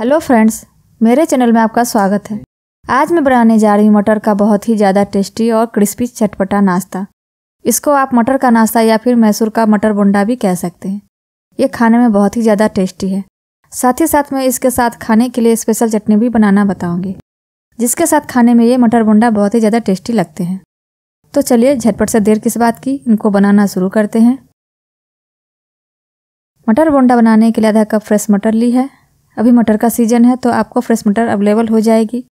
hello friends मेरे channel में आपका स्वागत है आज मैं बनाने जा रही हूँ मटर का बहुत ही ज़्यादा टेस्टी और क्रिस्पी चटपटा नाश्ता इसको आप मटर का नाश्ता या फिर मैसूर का मटर बोंडा भी कह सकते हैं ये खाने में बहुत ही ज़्यादा टेस्टी है साथ ही साथ मैं इसके साथ खाने के लिए स्पेशल चटनी भी बनाना बताऊँगी जिसके साथ खाने में ये मटर बुंडा बहुत ही ज़्यादा टेस्टी लगते हैं तो चलिए झटपट से देर किस बात की इनको बनाना शुरू करते हैं मटर बोंडा बनाने के लिए आधा कप फ्रेश मटर ली है अभी मटर का सीजन है तो आपको फ्रेश मटर अवेलेबल हो जाएगी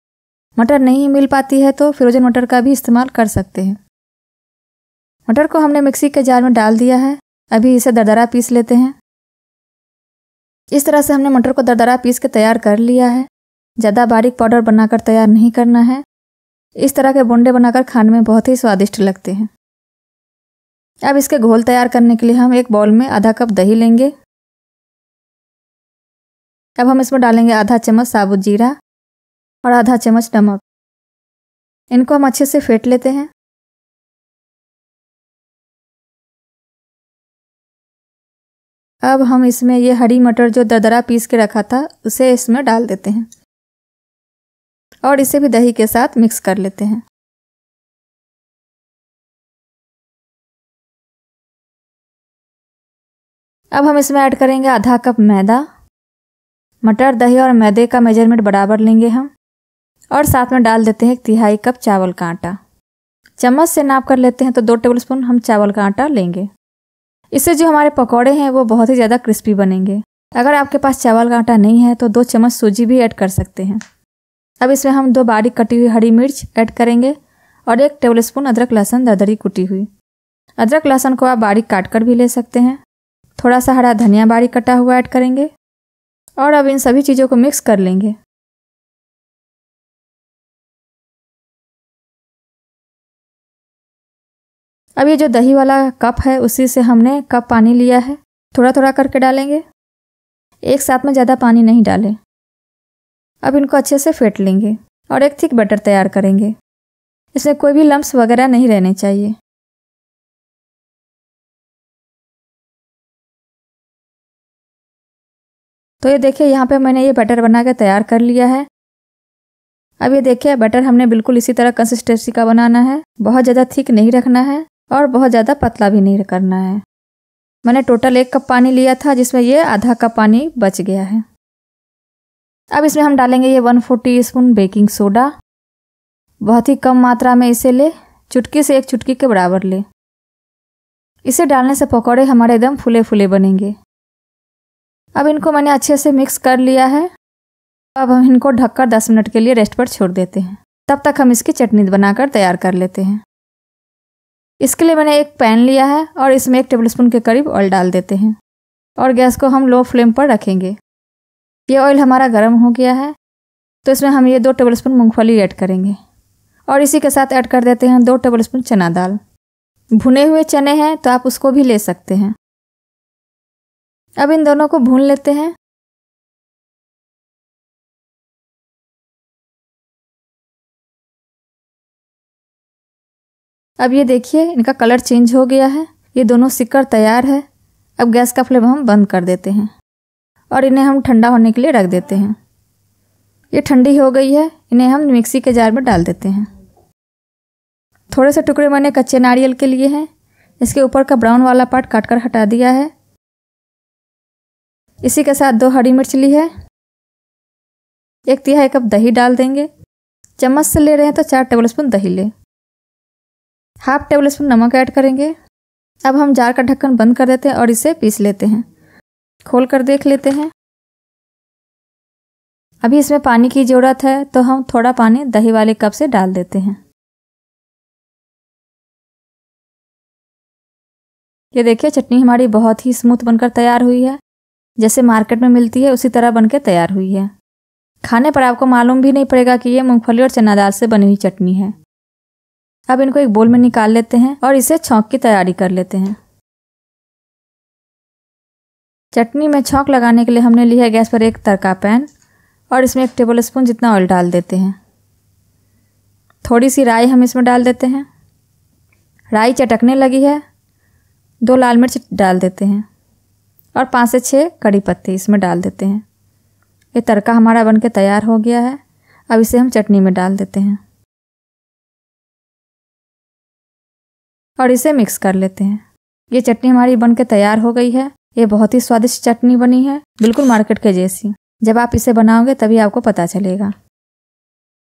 मटर नहीं मिल पाती है तो फ्रोजन मटर का भी इस्तेमाल कर सकते हैं मटर को हमने मिक्सी के जार में डाल दिया है अभी इसे दरदरा पीस लेते हैं इस तरह से हमने मटर को दरदरा पीस के तैयार कर लिया है ज़्यादा बारीक पाउडर बनाकर तैयार नहीं करना है इस तरह के बोंडे बनाकर खाने में बहुत ही स्वादिष्ट लगते हैं अब इसके घोल तैयार करने के लिए हम एक बॉल में आधा कप दही लेंगे तब हम इसमें डालेंगे आधा चम्मच साबुत जीरा और आधा चम्मच नमक इनको हम अच्छे से फेंट लेते हैं अब हम इसमें ये हरी मटर जो दरदरा पीस के रखा था उसे इसमें डाल देते हैं और इसे भी दही के साथ मिक्स कर लेते हैं अब हम इसमें ऐड करेंगे आधा कप मैदा मटर दही और मैदे का मेजरमेंट बराबर लेंगे हम और साथ में डाल देते हैं एक तिहाई कप चावल का आटा चम्मच से नाप कर लेते हैं तो दो टेबलस्पून हम चावल का आटा लेंगे इससे जो हमारे पकौड़े हैं वो बहुत ही ज़्यादा क्रिस्पी बनेंगे अगर आपके पास चावल का आटा नहीं है तो दो चम्मच सूजी भी ऐड कर सकते हैं अब इसमें हम दो बारीक कटी हुई हरी मिर्च ऐड करेंगे और एक टेबल स्पून अदरक लहसुन दरदरी कुटी हुई अदरक लहसुन को आप बारीक काट कर भी ले सकते हैं थोड़ा सा हरा धनिया बारीक कटा हुआ ऐड करेंगे और अब इन सभी चीज़ों को मिक्स कर लेंगे अब ये जो दही वाला कप है उसी से हमने कप पानी लिया है थोड़ा थोड़ा करके डालेंगे एक साथ में ज़्यादा पानी नहीं डालें अब इनको अच्छे से फेंट लेंगे और एक थिक बटर तैयार करेंगे इसमें कोई भी लम्ब्स वगैरह नहीं रहने चाहिए तो ये देखिए यहाँ पे मैंने ये बैटर बना के तैयार कर लिया है अब ये देखिए बैटर हमने बिल्कुल इसी तरह कंसिस्टेंसी का बनाना है बहुत ज़्यादा थिक नहीं रखना है और बहुत ज़्यादा पतला भी नहीं करना है मैंने टोटल एक कप पानी लिया था जिसमें ये आधा कप पानी बच गया है अब इसमें हम डालेंगे ये one fourth spoon baking soda बहुत ही कम मात्रा में इसे ले चुटकी से एक चुटकी के बराबर ले इसे डालने से पकौड़े हमारे एकदम फूले फूले बनेंगे अब इनको मैंने अच्छे से मिक्स कर लिया है अब हम इनको ढककर 10 मिनट के लिए रेस्ट पर छोड़ देते हैं तब तक हम इसकी चटनी बनाकर तैयार कर लेते हैं इसके लिए मैंने एक पैन लिया है और इसमें एक टेबलस्पून के करीब ऑयल डाल देते हैं और गैस को हम लो फ्लेम पर रखेंगे ये ऑयल हमारा गर्म हो गया है तो इसमें हम ये दो स्पून मूंगफली ऐड करेंगे और इसी के साथ ऐड कर देते हैं दो स्पून चना दाल भुने हुए चने हैं तो आप उसको भी ले सकते हैं अब इन दोनों को भून लेते हैं अब ये देखिए इनका कलर चेंज हो गया है ये दोनों सिक्कर तैयार है अब गैस का फ्लेम हम बंद कर देते हैं और इन्हें हम ठंडा होने के लिए रख देते हैं ये ठंडी हो गई है इन्हें हम मिक्सी के जार में डाल देते हैं थोड़े से टुकड़े मैंने कच्चे नारियल के लिए हैं इसके ऊपर का ब्राउन वाला पार्ट काट कर हटा दिया है इसी के साथ दो हरी मिर्च ली है एक तिहाई कप दही डाल देंगे चम्मच से ले रहे हैं तो चार टेबल स्पून दही ले हाफ टेबल स्पून नमक ऐड करेंगे अब हम जार का ढक्कन बंद कर देते हैं और इसे पीस लेते हैं खोल कर देख लेते हैं अभी इसमें पानी की ज़रूरत है तो हम थोड़ा पानी दही वाले कप से डाल देते हैं ये देखिए चटनी हमारी बहुत ही स्मूथ बनकर तैयार हुई है जैसे मार्केट में मिलती है उसी तरह बनके तैयार हुई है खाने पर आपको मालूम भी नहीं पड़ेगा कि ये मूंगफली और चना दाल से बनी हुई चटनी है अब इनको एक बोल में निकाल लेते हैं और इसे छौंक की तैयारी कर लेते हैं चटनी में छौंक लगाने के लिए हमने लिया गैस पर एक तड़का पैन और इसमें एक टेबल स्पून जितना ऑयल डाल देते हैं थोड़ी सी राई हम इसमें डाल देते हैं राई चटकने लगी है दो लाल मिर्च डाल देते हैं और पाँच से छः कड़ी पत्ते इसमें डाल देते हैं ये तड़का हमारा बन के तैयार हो गया है अब इसे हम चटनी में डाल देते हैं और इसे मिक्स कर लेते हैं ये चटनी हमारी बन के तैयार हो गई है ये बहुत ही स्वादिष्ट चटनी बनी है बिल्कुल मार्केट के जैसी जब आप इसे बनाओगे तभी आपको पता चलेगा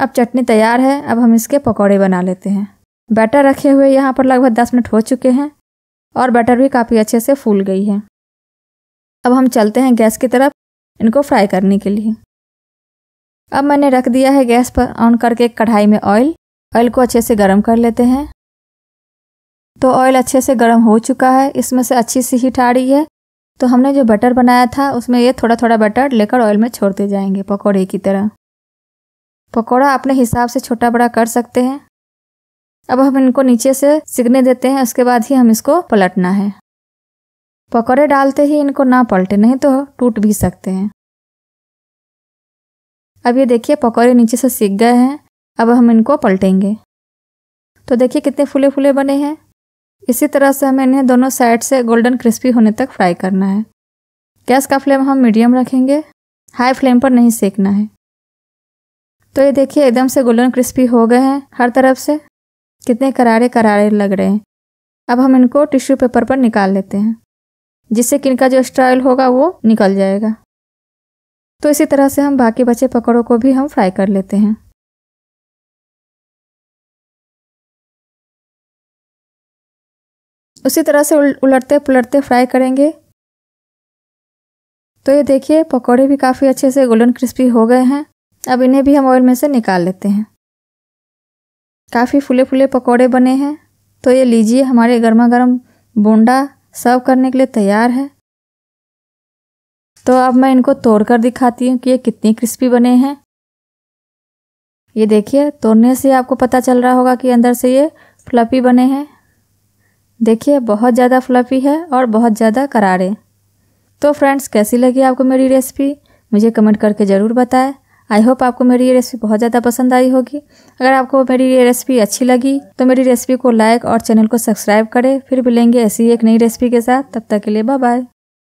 अब चटनी तैयार है अब हम इसके पकौड़े बना लेते हैं बैटर रखे हुए यहाँ पर लगभग दस मिनट हो चुके हैं और बैटर भी काफ़ी अच्छे से फूल गई है अब हम चलते हैं गैस की तरफ इनको फ्राई करने के लिए अब मैंने रख दिया है गैस पर ऑन करके कढ़ाई में ऑयल ऑयल को अच्छे से गर्म कर लेते हैं तो ऑयल अच्छे से गर्म हो चुका है इसमें से अच्छी सी हीट आ रही है तो हमने जो बटर बनाया था उसमें ये थोड़ा थोड़ा बटर लेकर ऑयल में छोड़ते जाएंगे पकौड़े की तरह पकौड़ा अपने हिसाब से छोटा बड़ा कर सकते हैं अब हम इनको नीचे से सिकने देते हैं उसके बाद ही हम इसको पलटना है पकौड़े डालते ही इनको ना पलटे नहीं तो टूट भी सकते हैं अब ये देखिए पकौड़े नीचे से सीख गए हैं अब हम इनको पलटेंगे तो देखिए कितने फूले फूले बने हैं इसी तरह से हमें इन्हें दोनों साइड से गोल्डन क्रिस्पी होने तक फ्राई करना है गैस का फ्लेम हम मीडियम रखेंगे हाई फ्लेम पर नहीं सेकना है तो ये देखिए एकदम से गोल्डन क्रिस्पी हो गए हैं हर तरफ से कितने करारे करारे लग रहे हैं अब हम इनको टिश्यू पेपर पर निकाल लेते हैं जिससे किनका जो स्टाइल होगा वो निकल जाएगा तो इसी तरह से हम बाकी बचे पकौड़ों को भी हम फ्राई कर लेते हैं उसी तरह से उलटते पुलटते फ्राई करेंगे तो ये देखिए पकौड़े भी काफ़ी अच्छे से गोल्डन क्रिस्पी हो गए हैं अब इन्हें भी हम ऑयल में से निकाल लेते हैं काफ़ी फूले फूले पकौड़े बने हैं तो ये लीजिए हमारे गर्मा गर्म बोंडा सर्व करने के लिए तैयार है तो अब मैं इनको तोड़कर दिखाती हूँ कि ये कितनी क्रिस्पी बने हैं ये देखिए तोड़ने से आपको पता चल रहा होगा कि अंदर से ये फ्लफ़ी बने हैं देखिए बहुत ज़्यादा फ्लफ़ी है और बहुत ज़्यादा करारे तो फ्रेंड्स कैसी लगी आपको मेरी रेसिपी मुझे कमेंट करके ज़रूर बताएं आई होप आपको मेरी ये रेसिपी बहुत ज़्यादा पसंद आई होगी अगर आपको मेरी ये रेसिपी अच्छी लगी तो मेरी रेसिपी को लाइक और चैनल को सब्सक्राइब करें फिर मिलेंगे ऐसी एक नई रेसिपी के साथ तब तक के लिए बाय बाय